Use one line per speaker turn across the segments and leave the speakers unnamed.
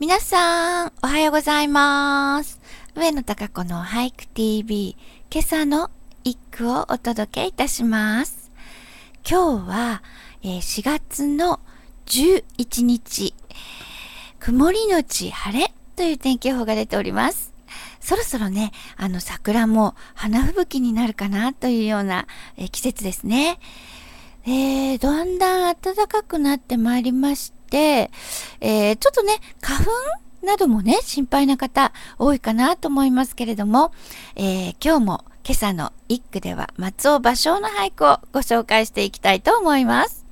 皆さん、おはようございます。上野隆子の俳句 TV、今朝の一句をお届けいたします。今日は、え4月の11日、曇りのち晴れという天気予報が出ております。そろそろね、あの桜も花吹雪になるかなというような、え季節ですね。えー、だんだん暖かくなってまいりましで、えー、ちょっとね、花粉などもね、心配な方多いかなと思いますけれども、えー、今日も今朝の一句では松尾芭蕉の俳句をご紹介していきたいと思います。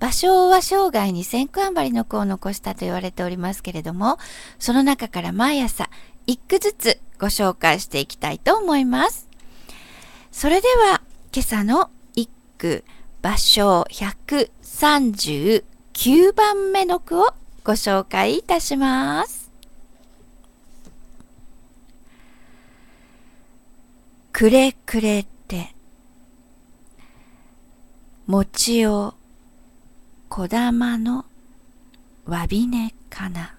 芭蕉は生涯に千句余りの句を残したと言われておりますけれども、その中から毎朝一句ずつご紹介していきたいと思います。それでは今朝の一句、芭蕉139 9番目の句をご紹介いたします。くれくれて餅をこだまのわびねかな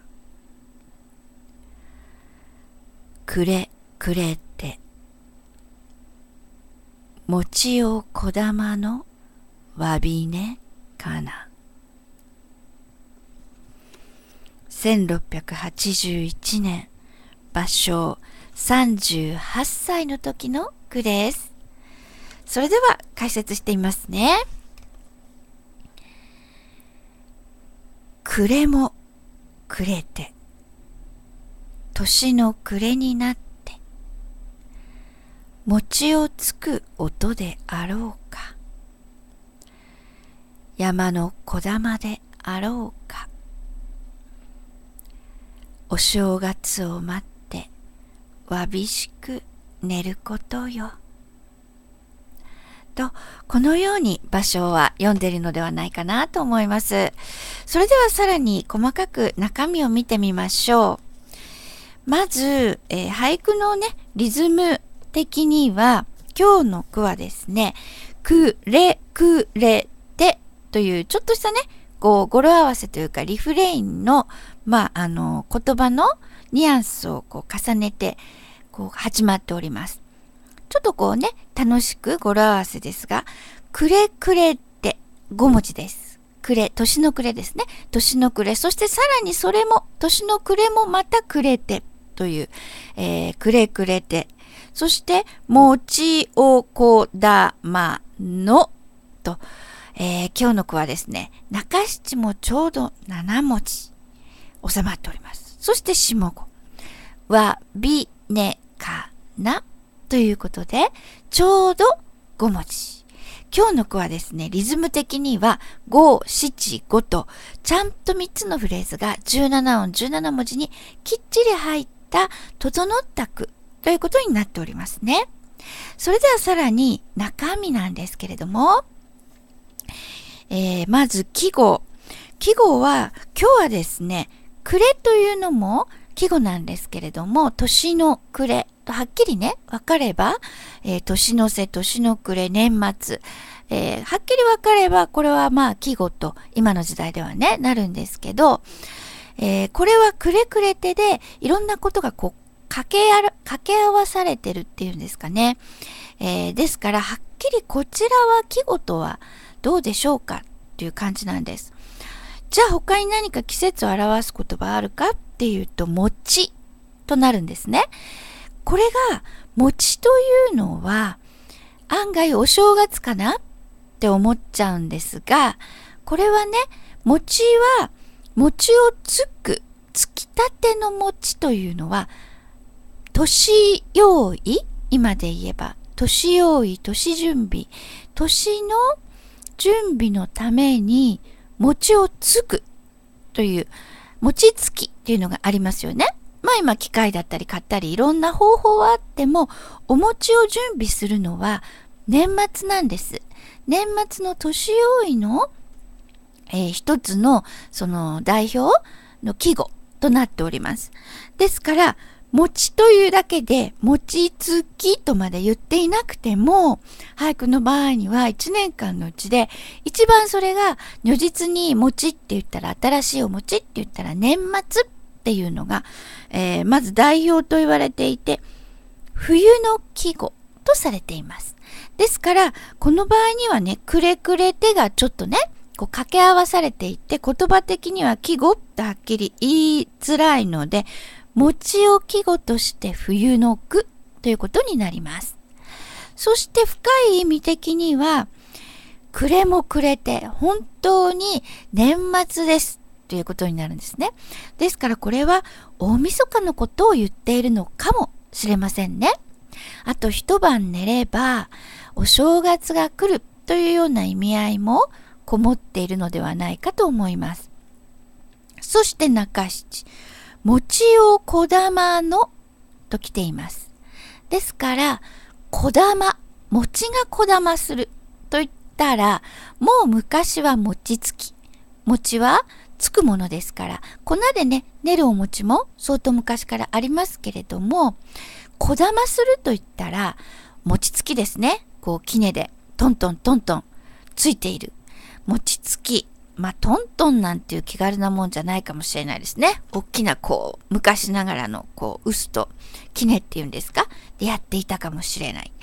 くれくれて餅をこだまのわびねかな1681年、芭蕉38歳の時の句です。それでは解説してみますね。暮れも暮れて、年の暮れになって、餅をつく音であろうか、山の小玉であろうか、お正月を待ってわびしく寝ることよ。と、このように場所は読んでいるのではないかなと思います。それではさらに細かく中身を見てみましょう。まず、えー、俳句のね、リズム的には、今日の句はですね、くれくれてというちょっとしたね、こう語呂合わせというかリフレインのまあ、あの、言葉のニュアンスをこう重ねて、こう始まっております。ちょっとこうね、楽しく語呂合わせですが、くれくれって5文字です。くれ、年の暮れですね。年の暮れ。そしてさらにそれも、年の暮れもまたくれてという、えー、くれくれて。そして、もちおこだまのと、えー、今日の句はですね、中七もちょうど7文字。収まっております。そして下語。わびねかなということで、ちょうど5文字。今日の句はですね、リズム的には5、7、5と、ちゃんと3つのフレーズが17音17文字にきっちり入った整った句ということになっておりますね。それではさらに中身なんですけれども、えー、まず季語。季語は今日はですね、暮れというのも季語なんですけれども、年の暮れとはっきりね、分かれば、えー、年の瀬、年の暮れ、年末、えー、はっきり分かれば、これはまあ季語と今の時代ではね、なるんですけど、えー、これは暮れ暮れてで、いろんなことがこう、掛け掛け合わされてるっていうんですかね。えですから、はっきりこちらは季語とはどうでしょうかっていう感じなんです。じゃあ他に何か季節を表す言葉あるかっていうと、餅となるんですね。これが、餅というのは、案外お正月かなって思っちゃうんですが、これはね、餅は、餅をつく、つきたての餅というのは、年用意今で言えば、年用意、年準備、年の準備のために餅をつくという、餅つきっていうのがありますよね。まあ今機械だったり買ったりいろんな方法はあっても、お餅を準備するのは年末なんです。年末の年用意の、えー、一つのその代表の季語となっております。ですから、餅というだけで、餅つきとまで言っていなくても、俳句の場合には1年間のうちで、一番それが如実に餅って言ったら、新しいお餅って言ったら年末っていうのが、えー、まず代表と言われていて、冬の季語とされています。ですから、この場合にはね、くれくれてがちょっとね、こう掛け合わされていて、言葉的には季語ってはっきり言いづらいので、持ち置き語として冬の句ということになります。そして深い意味的には、暮れも暮れて本当に年末ですということになるんですね。ですからこれは大晦日のことを言っているのかもしれませんね。あと一晩寝ればお正月が来るというような意味合いもこもっているのではないかと思います。そして中七。餅をこだまのと来ています。ですから、こだま、餅がこだますると言ったら、もう昔は餅つき。餅はつくものですから、粉でね、練るお餅も相当昔からありますけれども、こだますると言ったら、餅つきですね。こう、きねで、トントントントン、ついている。餅つき。まあ、トントンなんていう気軽なもんじゃないかもしれないですね。大きな、こう、昔ながらの、こう、臼と、きねっていうんですかでやっていたかもしれない。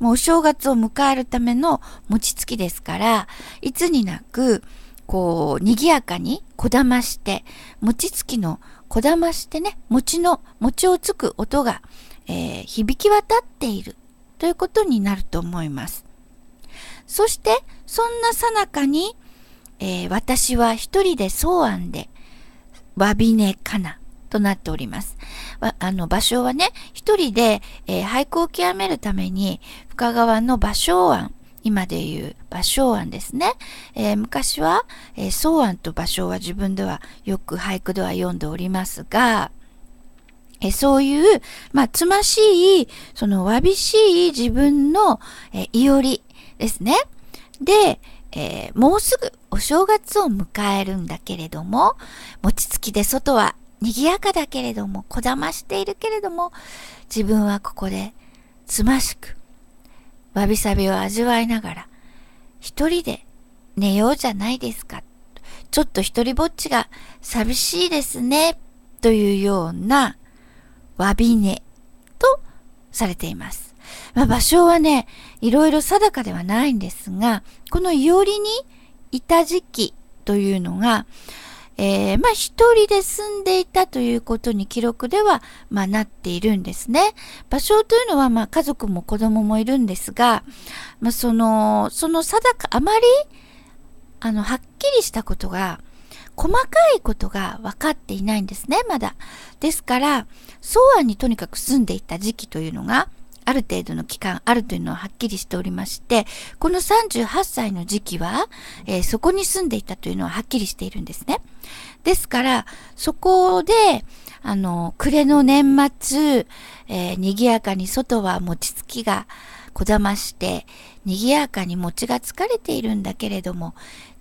もう、お正月を迎えるための餅つきですから、いつになく、こう、賑やかに、こだまして、餅つきの、こだましてね、餅の、餅をつく音が、えー、響き渡っている、ということになると思います。そして、そんなさなかに、えー、私は一人で草案で、わびねかなとなっております。あの、場所はね、一人で、えー、俳句を極めるために、深川の場所案、今でいう場所案ですね。えー、昔は、えー、草案と場所は自分ではよく俳句では読んでおりますが、えそういう、まあ、つましい、その、わびしい自分の、えいおりですね。で、えー、もうすぐお正月を迎えるんだけれども、餅つきで外は賑やかだけれども、こだましているけれども、自分はここでつましく、わびさびを味わいながら、一人で寝ようじゃないですか。ちょっと一人ぼっちが寂しいですね、というような、わび寝とされています。まあ、場所はね、いろいろ定かではないんですが、このいおりにいた時期というのが、えー、まあ一人で住んでいたということに記録では、まあ、なっているんですね。場所というのは、まあ家族も子供もいるんですが、まあその、その定か、あまり、あの、はっきりしたことが、細かいことが分かっていないんですね、まだ。ですから、草案にとにかく住んでいた時期というのが、ある程度の期間あるというのははっきりしておりまして、この38歳の時期は、えー、そこに住んでいたというのははっきりしているんですね。ですから、そこで、あの、暮れの年末、えー、賑やかに外は餅つきがこだまして、賑やかに餅が疲れているんだけれども、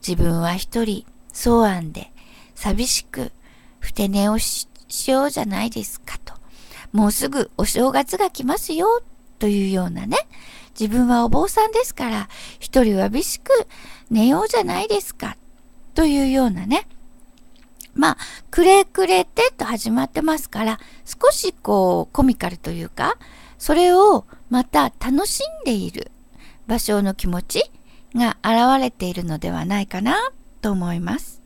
自分は一人、草案で、寂しく、ふて寝をしようじゃないですかと。もうすぐお正月が来ますよ、というようなね、自分はお坊さんですから、一人わびしく寝ようじゃないですか、というようなね。まあ、くれくれてと始まってますから、少しこう、コミカルというか、それをまた楽しんでいる場所の気持ちが現れているのではないかなと思います。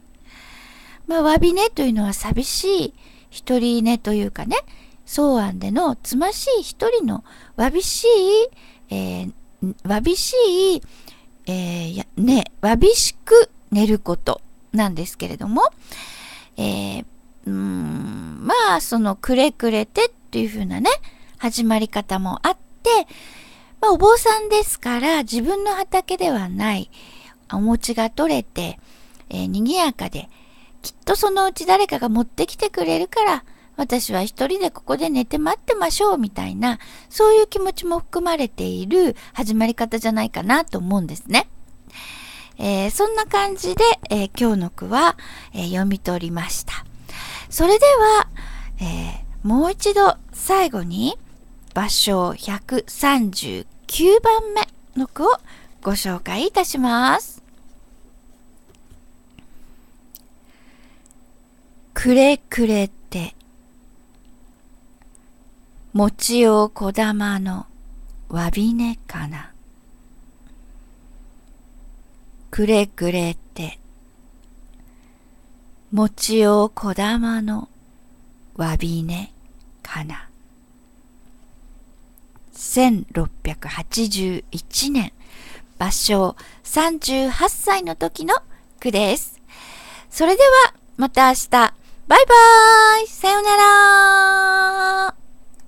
まあ、わびねというのは寂しい、一人ねというかね、草案でのつましい一人のわびしい、えー、わびしい、えー、ね、わびしく寝ることなんですけれども、えー、んまあ、その、くれくれてっていう風なね、始まり方もあって、まあ、お坊さんですから、自分の畑ではない、お餅が取れて、えー、賑やかで、きっとそのうち誰かが持ってきてくれるから、私は一人でここで寝て待ってましょうみたいな、そういう気持ちも含まれている始まり方じゃないかなと思うんですね。えー、そんな感じで、えー、今日の句は、えー、読み取りました。それでは、えもう一度最後に場所139番目の句をご紹介いたします。くれくれ餅うこだまのわびねかな。くれぐれて。餅うこだまのわびねかな。1681年、芭蕉38歳の時の句です。それでは、また明日。バイバーイさよなら